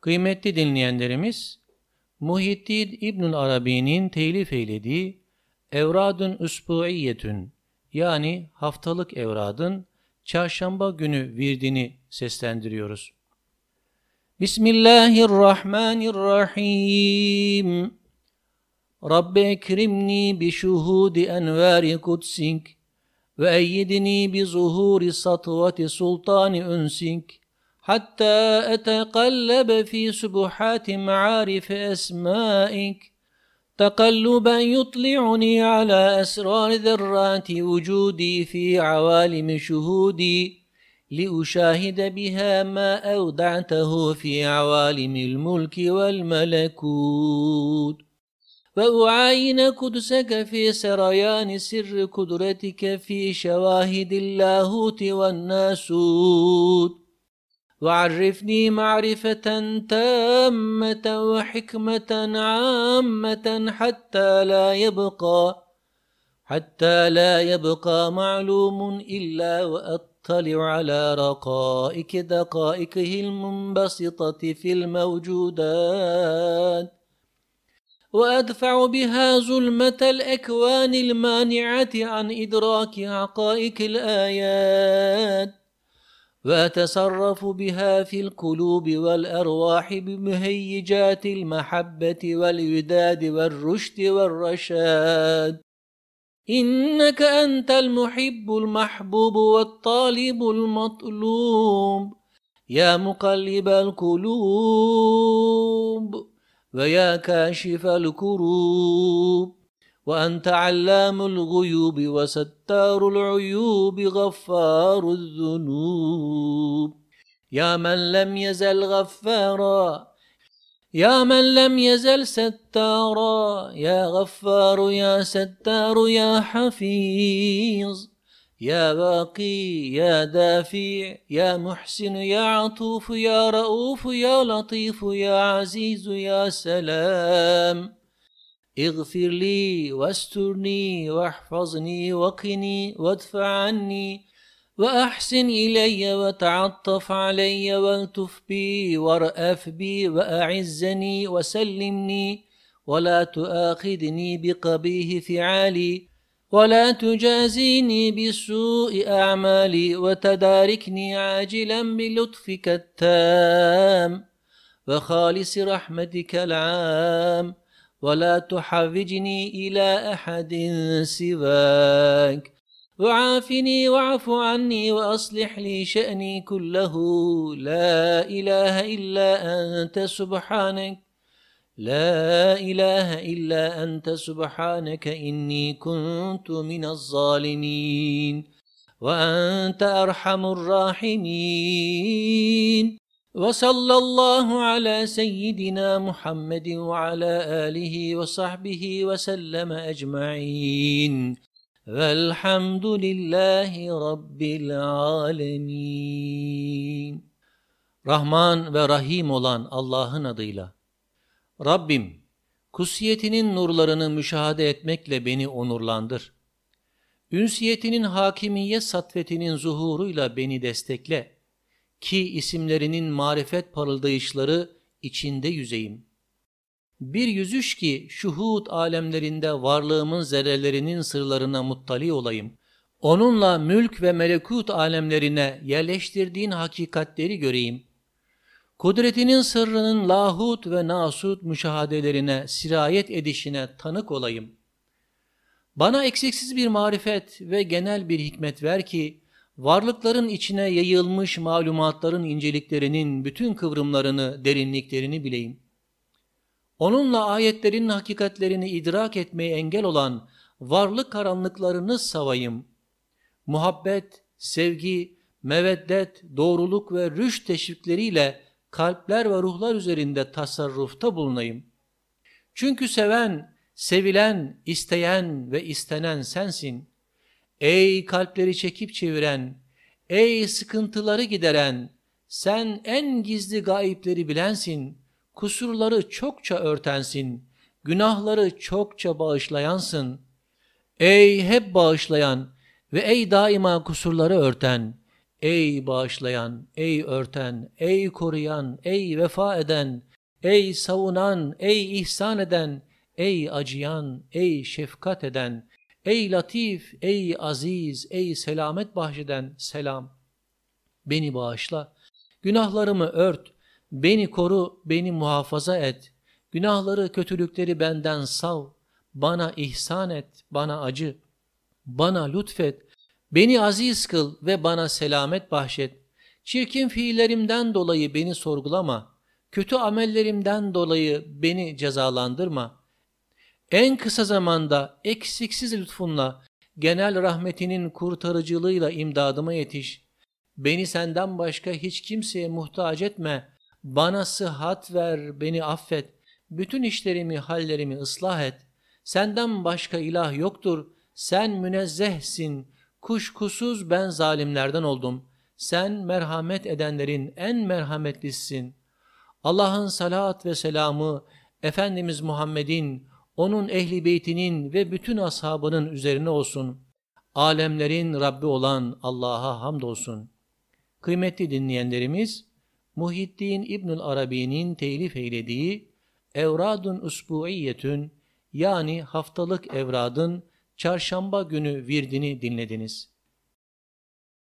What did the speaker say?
Kıymetli dinleyenlerimiz, Muhittin İbnül Arabi'nin telif eylediği Evradun Üsbu'iyyetün yani haftalık evradın çarşamba günü virdini seslendiriyoruz. Bismillahirrahmanirrahim. Rabbi ekrimni bi şuhudi envari kutsink ve eyyidni bi zuhuri satvati sultani unsink. حتى أتقلب في سبحات معارف أسمائك تقلبا يطلعني على أسرار ذرات وجودي في عوالم شهودي لأشاهد بها ما أودعته في عوالم الملك والملكوت وأعاين قدسك في سريان سر قدرتك في شواهد اللاهوت والناسوت وعرفني معرفة تامة وحكمة عامة حتى لا يبقى حتى لا يبقى معلوم إلا وأطلع على رقائك دقائقه المنبسطة في الموجودات وأدفع بها ظلمة الأكوان المانعة عن إدراك حقائق الآيات وأتصرف بها في القلوب والأرواح بمهيجات المحبة والوداد والرشد والرشاد إنك أنت المحب المحبوب والطالب المطلوب يا مقلب القلوب ويا كاشف الكروب وأنت علام الغيوب وستار العيوب غفار الذنوب يا من لم يزل غفارا يا من لم يزل ستارا يا غفار يا ستار يا حفيظ يا باقي يا دافع يا محسن يا عطوف يا رؤوف يا لطيف يا عزيز يا سلام اغفر لي واسترني واحفظني وقني وادفع عني وأحسن إلي وتعطف علي والتف بي ورأف بي وأعزني وسلمني ولا تؤاخذني بقبيه فعالي ولا تجازيني بسوء أعمالي وتداركني عاجلا بلطفك التام وخالص رحمتك العام ولا تحرجني إلى أحد سواك وعافني واعف عني وأصلح لي شأني كله لا إله إلا أنت سبحانك لا إله إلا أنت سبحانك إني كنت من الظالمين وأنت أرحم الراحمين وصلى الله على سيدنا محمد وعلى آله وصحبه وسلم أجمعين والحمد لله رب العالمين Rahman ve Rahim olan Allah'ın adıyla. Rabbim, kusiyetinin nurlarını müşahede etmekle beni onurlandır. Ünsiyetinin hakimiyet satvetinin zuhuruyla beni destekle.'' ki isimlerinin marifet parıldayışları içinde yüzeyim. Bir yüzüş ki şuhud alemlerinde varlığımın zerrelerinin sırlarına muttali olayım. Onunla mülk ve melekut alemlerine yerleştirdiğin hakikatleri göreyim. Kudretinin sırrının lahut ve nasut müşahadelerine sirayet edişine tanık olayım. Bana eksiksiz bir marifet ve genel bir hikmet ver ki, varlıkların içine yayılmış malumatların inceliklerinin bütün kıvrımlarını, derinliklerini bileyim. Onunla ayetlerin hakikatlerini idrak etmeye engel olan varlık karanlıklarını savayım. Muhabbet, sevgi, meveddet, doğruluk ve rüş teşvikleriyle kalpler ve ruhlar üzerinde tasarrufta bulunayım. Çünkü seven, sevilen, isteyen ve istenen sensin. Ey kalpleri çekip çeviren, ey sıkıntıları gideren, sen en gizli gayipleri bilensin, kusurları çokça örtensin, günahları çokça bağışlayansın. Ey hep bağışlayan ve ey daima kusurları örten, ey bağışlayan, ey örten, ey koruyan, ey vefa eden, ey savunan, ey ihsan eden, ey acıyan, ey şefkat eden.'' Ey latif, ey aziz, ey selamet Bahçeden selam. Beni bağışla. Günahlarımı ört. Beni koru, beni muhafaza et. Günahları, kötülükleri benden sav. Bana ihsan et, bana acı. Bana lütfet. Beni aziz kıl ve bana selamet bahşet. Çirkin fiillerimden dolayı beni sorgulama. Kötü amellerimden dolayı beni cezalandırma.'' en kısa zamanda eksiksiz lütfunla, genel rahmetinin kurtarıcılığıyla imdadıma yetiş. Beni senden başka hiç kimseye muhtaç etme. Bana sıhhat ver, beni affet. Bütün işlerimi, hallerimi ıslah et. Senden başka ilah yoktur. Sen münezzehsin. Kuşkusuz ben zalimlerden oldum. Sen merhamet edenlerin en merhametlisin. Allah'ın salat ve selamı Efendimiz Muhammed'in onun ehli beytinin ve bütün ashabının üzerine olsun. Alemlerin Rabbi olan Allah'a hamdolsun. Kıymetli dinleyenlerimiz, Muhittin İbnül Arabi'nin telif eylediği Evradun Usbu'iyyetün yani haftalık evradın çarşamba günü virdini dinlediniz.